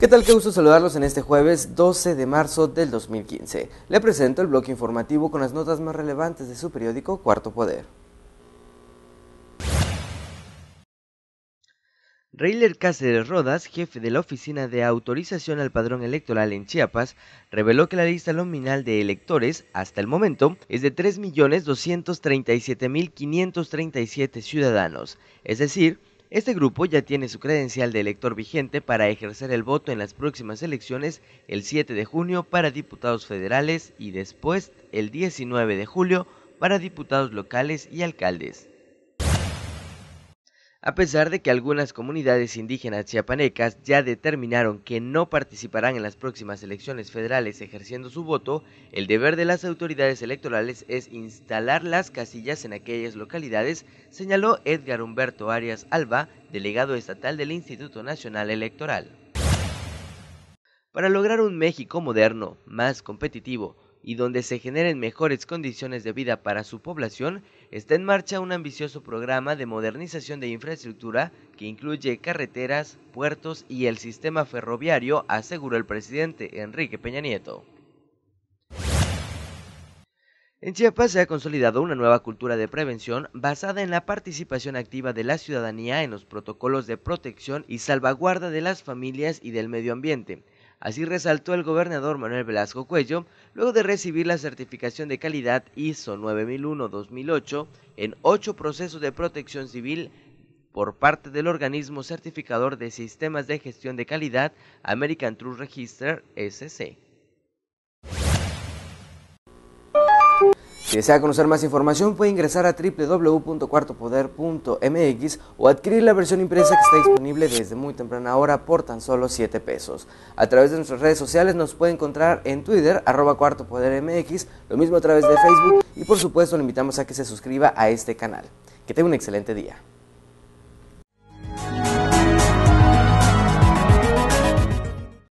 ¿Qué tal? Qué gusto saludarlos en este jueves 12 de marzo del 2015. Le presento el bloque informativo con las notas más relevantes de su periódico Cuarto Poder. Reiler Cáceres Rodas, jefe de la Oficina de Autorización al Padrón Electoral en Chiapas, reveló que la lista nominal de electores, hasta el momento, es de 3.237.537 ciudadanos. Es decir, este grupo ya tiene su credencial de elector vigente para ejercer el voto en las próximas elecciones el 7 de junio para diputados federales y después el 19 de julio para diputados locales y alcaldes a pesar de que algunas comunidades indígenas chiapanecas ya determinaron que no participarán en las próximas elecciones federales ejerciendo su voto, el deber de las autoridades electorales es instalar las casillas en aquellas localidades, señaló Edgar Humberto Arias Alba, delegado estatal del Instituto Nacional Electoral. Para lograr un México moderno, más competitivo, y donde se generen mejores condiciones de vida para su población, está en marcha un ambicioso programa de modernización de infraestructura que incluye carreteras, puertos y el sistema ferroviario, aseguró el presidente Enrique Peña Nieto. En Chiapas se ha consolidado una nueva cultura de prevención basada en la participación activa de la ciudadanía en los protocolos de protección y salvaguarda de las familias y del medio ambiente Así resaltó el gobernador Manuel Velasco Cuello luego de recibir la certificación de calidad ISO 9001-2008 en ocho procesos de protección civil por parte del organismo certificador de sistemas de gestión de calidad American True Register SC. Si desea conocer más información puede ingresar a www.cuartopoder.mx o adquirir la versión impresa que está disponible desde muy temprana hora por tan solo 7 pesos. A través de nuestras redes sociales nos puede encontrar en Twitter, cuartopodermx, lo mismo a través de Facebook y por supuesto le invitamos a que se suscriba a este canal. Que tenga un excelente día.